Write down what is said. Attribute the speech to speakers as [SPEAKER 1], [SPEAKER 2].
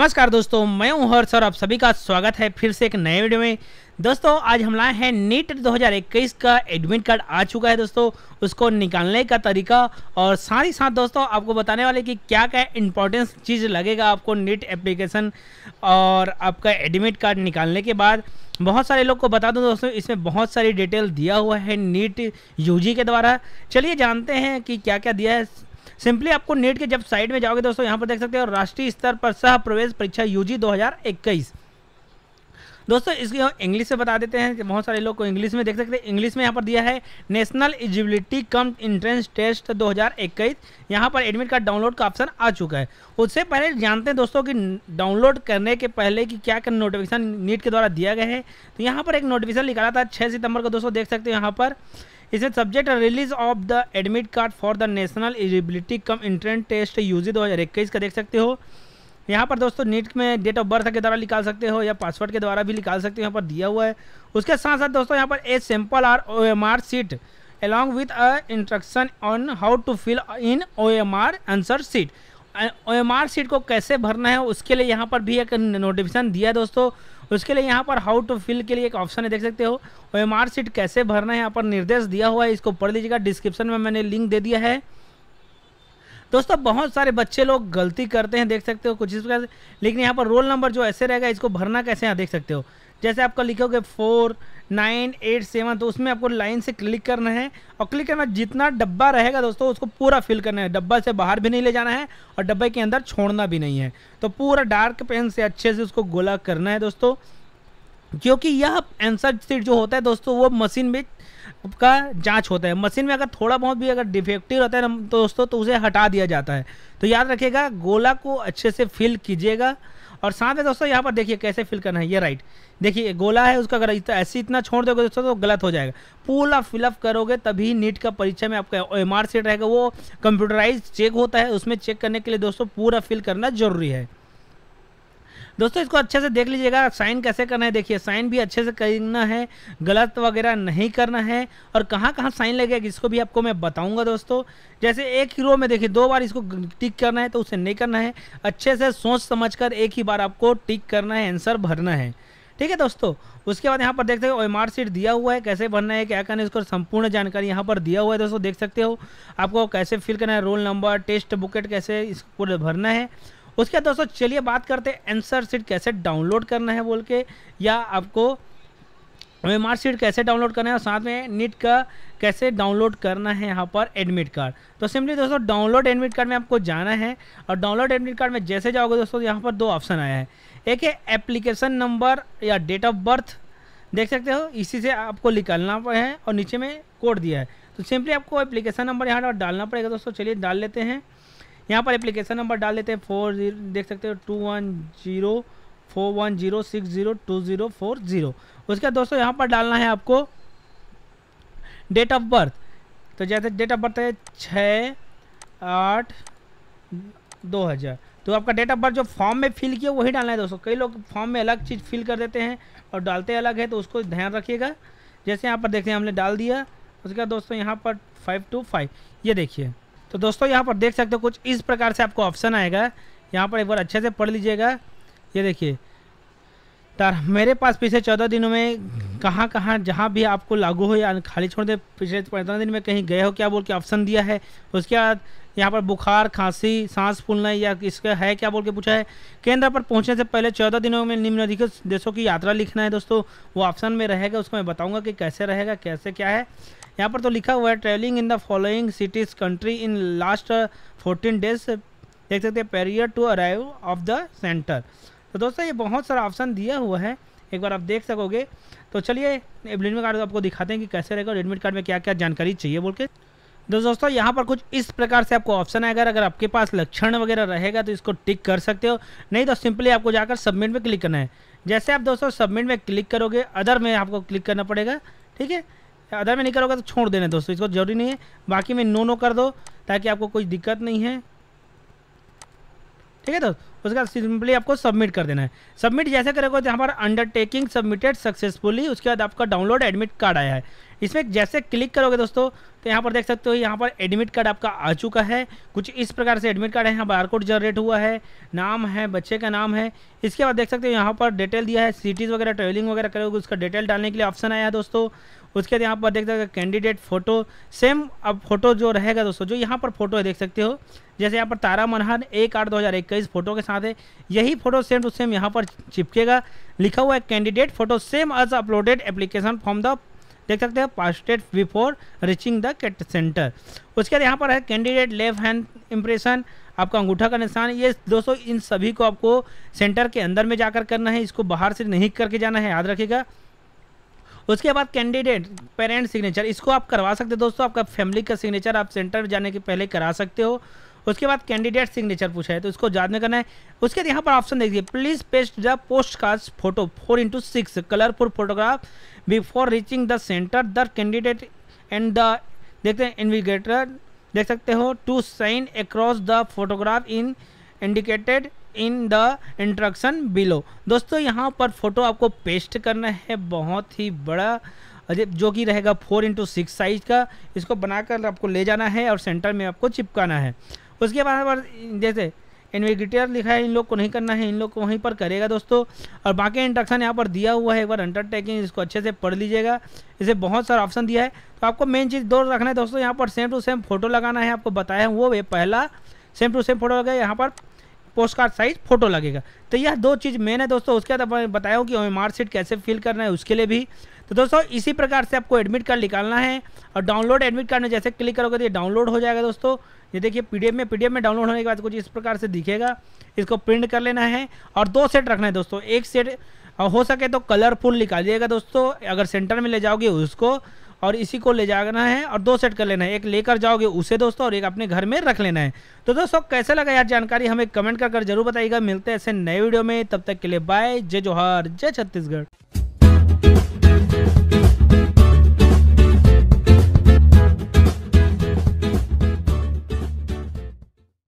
[SPEAKER 1] नमस्कार दोस्तों मैं हूं हर्ष और आप सभी का स्वागत है फिर से एक नए वीडियो में दोस्तों आज हम लाए हैं नीट 2021 का एडमिट कार्ड आ चुका है दोस्तों उसको निकालने का तरीका और साथ ही साथ दोस्तों आपको बताने वाले कि क्या क्या इंपॉर्टेंस चीज़ लगेगा आपको नीट एप्लीकेशन और आपका एडमिट कार्ड निकालने के बाद बहुत सारे लोग को बता दूं दोस्तों इसमें बहुत सारी डिटेल दिया हुआ है नीट यूजी के द्वारा चलिए जानते हैं कि क्या क्या दिया है सिंपली आपको नेट के जब साइड में जाओगे दोस्तों यहाँ पर देख सकते हो राष्ट्रीय स्तर पर सह प्रवेश परीक्षा यू जी दोस्तों इसकी हम इंग्लिश से बता देते हैं बहुत सारे लोग को इंग्लिश में देख सकते हैं इंग्लिश में यहाँ पर दिया है national eligibility cum entrance test 2021 यहाँ पर एडमिट कार्ड डाउनलोड का ऑप्शन आ चुका है उससे पहले जानते हैं दोस्तों कि डाउनलोड करने के पहले कि क्या क्या नोटिफिकेशन नीट के द्वारा दिया गया है तो यहाँ पर एक नोटिफिकेशन निकाला था छः सितंबर को दोस्तों देख सकते हो यहाँ पर इसे subject release of the admit card for the national eligibility cum entrance test UG दो का देख सकते हो यहाँ पर दोस्तों नीट में डेट ऑफ बर्थ के द्वारा निकाल सकते हो या पासवर्ड के द्वारा भी निकाल सकते हो यहाँ पर दिया हुआ है उसके साथ साथ दोस्तों यहाँ पर a sample R O M R sheet along with a instruction on how to fill in O M R answer sheet O M R sheet को कैसे भरना है उसके लिए यहाँ पर भी एक नोटिफिकेशन दिया दोस्तों उसके लिए यहाँ पर हाउ टू फिल के लिए एक ऑप्शन है देख सकते हो ओ एम आर सीट कैसे भरना है यहाँ पर निर्देश दिया हुआ है इसको पढ़ लीजिएगा डिस्क्रिप्शन में मैंने लिंक दे दिया है दोस्तों बहुत सारे बच्चे लोग गलती करते हैं देख सकते हो कुछ इस प्रकार लेकिन यहाँ पर रोल नंबर जो ऐसे रहेगा इसको भरना कैसे यहाँ देख सकते हो जैसे आपका लिखोगे फोर नाइन एट सेवन तो उसमें आपको लाइन से क्लिक करना है और क्लिक करना जितना डब्बा रहेगा दोस्तों उसको पूरा फिल करना है डब्बा से बाहर भी नहीं ले जाना है और डब्बे के अंदर छोड़ना भी नहीं है तो पूरा डार्क पेन से अच्छे से उसको गोला करना है दोस्तों क्योंकि यह आंसर सीट जो होता है दोस्तों वो मशीन में का जांच होता है मशीन में अगर थोड़ा बहुत भी अगर डिफेक्टिव रहता है ना दोस्तों तो उसे हटा दिया जाता है तो याद रखिएगा गोला को अच्छे से फिल कीजिएगा और साथ में दोस्तों यहाँ पर देखिए कैसे फिल करना है ये राइट देखिए गोला है उसका अगर ऐसे इतना छोड़ दोगे दोस्तों तो गलत हो जाएगा पूरा फिलअप करोगे तभी नीट का परीक्षा में आपका एम आर रहेगा वो कंप्यूटराइज चेक होता है उसमें चेक करने के लिए दोस्तों पूरा फिल करना जरूरी है दोस्तों इसको अच्छे से देख लीजिएगा साइन कैसे करना है देखिए साइन भी अच्छे से करना है गलत वगैरह नहीं करना है और कहाँ कहाँ साइन लगेगा इसको भी आपको मैं बताऊँगा दोस्तों जैसे एक हीरो में देखिए दो बार इसको टिक करना है तो उसे नहीं करना है अच्छे से सोच समझ कर एक ही बार आपको टिक करना है आंसर भरना है ठीक है दोस्तों उसके बाद यहाँ पर देखते हो एम शीट दिया हुआ है कैसे भरना है क्या करना है इसको संपूर्ण जानकारी यहाँ पर दिया हुआ है दोस्तों देख सकते हो आपको कैसे फिल करना है रोल नंबर टेस्ट बुकेट कैसे इसको भरना है उसके बाद दोस्तों चलिए बात करते हैं एंसर सीट कैसे डाउनलोड करना है बोल के या आपको एम सीट कैसे डाउनलोड करना है और साथ में नीट का कैसे डाउनलोड करना है यहाँ पर एडमिट कार्ड तो सिंपली दोस्तों डाउनलोड एडमिट कार्ड में आपको जाना है और डाउनलोड एडमिट कार्ड में जैसे जाओगे दोस्तों यहाँ पर दो ऑप्शन आया है एक है एप्लीकेशन नंबर या डेट ऑफ बर्थ देख सकते हो इसी से आपको निकालना है और नीचे में कोड दिया है तो सिंपली आपको एप्लीकेशन नंबर यहाँ पर डालना पड़ेगा दोस्तों चलिए डाल लेते हैं यहाँ पर एप्लीकेशन नंबर डाल देते हैं फोर देख सकते हो two one zero four one zero six zero two zero four zero उसके बाद दोस्तों यहाँ पर डालना है आपको डेट ऑफ बर्थ तो जैसे डेट ऑफ बर्थ है छः आठ दो हज़ार तो आपका डेट ऑफ बर्थ जो फॉर्म में फिल किया वही डालना है दोस्तों कई लोग फॉर्म में अलग चीज़ फिल कर देते हैं और डालते अलग है तो उसको ध्यान रखिएगा जैसे यहाँ पर देखते हैं हमने डाल दिया उसके बाद दोस्तों यहाँ पर फाइव टू फाइव ये देखिए तो दोस्तों यहाँ पर देख सकते हो कुछ इस प्रकार से आपको ऑप्शन आएगा यहाँ पर एक बार अच्छे से पढ़ लीजिएगा ये देखिए तार मेरे पास पिछले चौदह दिनों में कहाँ कहाँ जहाँ भी आपको लागू हो या खाली छोड़ दे पिछले पंद्रह दिन में कहीं गए हो क्या बोल के ऑप्शन दिया है उसके बाद यहाँ पर बुखार खांसी सांस फूलना या इसका है क्या बोल के पूछा है केंद्र पर पहुँचने से पहले चौदह दिनों में निम्नलिखित देशों की यात्रा लिखना है दोस्तों वो ऑप्शन में रहेगा उसको मैं बताऊँगा कि कैसे रहेगा कैसे क्या है यहाँ पर तो लिखा हुआ है travelling in the following cities country in last fourteen days देख सकते हैं prior to arrive of the centre तो दोस्तों ये बहुत सारा ऑप्शन दिया हुआ है एक बार आप देख सकोगे तो चलिए एडमिट कार्ड आपको दिखाते हैं कि कैसे रहेगा और एडमिट कार्ड में क्या क्या जानकारी चाहिए बोल के तो दोस्तों यहाँ पर कुछ इस प्रकार से आपको ऑप्शन आएगा अगर आपके पास लक्षण वगैरह रहेगा तो इसको टिक कर सकते हो नहीं तो सिंपली आपको जाकर सबमिट में क्लिक करना है जैसे आप दोस्तों सबमिट में क्लिक करोगे अदर में आपको क्लिक करना पड़ेगा ठीक है अदर में नहीं करोगे तो छोड़ देना दोस्तों इसको जरूरी नहीं है बाकी में नो नो कर दो ताकि आपको कोई दिक्कत नहीं है ठीक है तो उसके बाद सिंपली आपको सबमिट कर देना है सबमिट जैसे करेगा तो हमारा अंडरटेकिंग सबमिटेड सक्सेसफुली उसके बाद आपका डाउनलोड एडमिट कार्ड आया है इसमें जैसे क्लिक करोगे दोस्तों तो यहाँ पर देख सकते हो यहाँ पर एडमिट कार्ड आपका आ चुका है कुछ इस प्रकार से एडमिट कार्ड है यहाँ बार कोड जनरेट हुआ है नाम है बच्चे का नाम है इसके बाद देख सकते हो यहाँ पर डिटेल दिया है सिटीज़ वगैरह ट्रेवलिंग वगैरह करोगे उसका डिटेल डालने के लिए ऑप्शन आया है दोस्तों उसके बाद यहाँ पर देख सकते कैंडिडेट फोटो सेम अब फोटो जो रहेगा दोस्तों जो यहाँ पर फोटो है देख सकते हो जैसे यहाँ पर तारा मनहर एक आठ दो हज़ार इक्कीस फोटो के साथ है यही फोटो सेम टू सेम यहाँ पर चिपकेगा लिखा हुआ है candidate photo same as uploaded application from the देख सकते हैं pasted before reaching the cat centre उसके बाद यहाँ पर है कैंडिडेट लेफ्ट हैंड इम्प्रेशन आपका अंगूठा का निशान ये दोस्तों इन सभी को आपको सेंटर के अंदर में जाकर करना है इसको बाहर से नहीं करके जाना है याद रखेगा उसके बाद कैंडिडेट पेरेंट सिग्नेचर इसको आप करवा सकते हो दोस्तों आपका फैमिली का सिग्नेचर आप सेंटर जाने के पहले करा सकते हो उसके बाद कैंडिडेट सिग्नेचर पूछा है तो इसको याद में करना है उसके बाद यहाँ पर ऑप्शन देखिए please paste the post card photo four into six colourful photograph before reaching the centre the candidate and the देखते हैं इन्विगेटर देख सकते हो to sign across the photograph in indicated in the instruction below दोस्तों यहाँ पर photo आपको paste करना है बहुत ही बड़ा जो कि रहेगा फोर इंटू सिक्स साइज का इसको बनाकर आपको ले जाना है और सेंटर में आपको चिपकाना है उसके बाद जैसे इन्विगेटर लिखा है इन लोग को नहीं करना है इन लोग को वहीं पर करेगा दोस्तों और बाकी इंट्रक्शन यहाँ पर दिया हुआ है एक बार अंडरटेकिंग इसको अच्छे से पढ़ लीजिएगा इसे बहुत सारा ऑप्शन दिया है तो आपको मेन चीज़ दो रखना है दोस्तों यहाँ पर सेम टू सेम फोटो लगाना है आपको बताया वो पहला सेम टू सेम फोटो लगा यहाँ पर पोस्ट कार्ड साइज फोटो लगेगा तो यह दो चीज़ मैंने दोस्तों उसके बाद बताया हूँ कि हमें मार्कशीट कैसे फिल करना है उसके लिए भी तो दोस्तों इसी प्रकार से आपको एडमिट कार्ड निकालना है और डाउनलोड एडमिट कार्ड में जैसे क्लिक करोगे तो ये डाउनलोड हो जाएगा दोस्तों ये देखिए पीडीएफ में पीडीएफ में डाउनलोड होने के बाद कुछ इस प्रकार से दिखेगा इसको प्रिंट कर लेना है और दो सेट रखना है दोस्तों एक सेट हो सके तो कलरफुल निकालिएगा दोस्तों अगर सेंटर में ले जाओगे उसको और इसी को ले जाना है और दो सेट कर लेना है एक लेकर जाओगे उसे दोस्तों और एक अपने घर में रख लेना है तो दोस्तों कैसे लगा यार जानकारी हमें कमेंट कर, कर जरूर बताइएगा मिलते हैं ऐसे नए वीडियो में तब तक के लिए बाय जय जोहार जय छत्तीसगढ़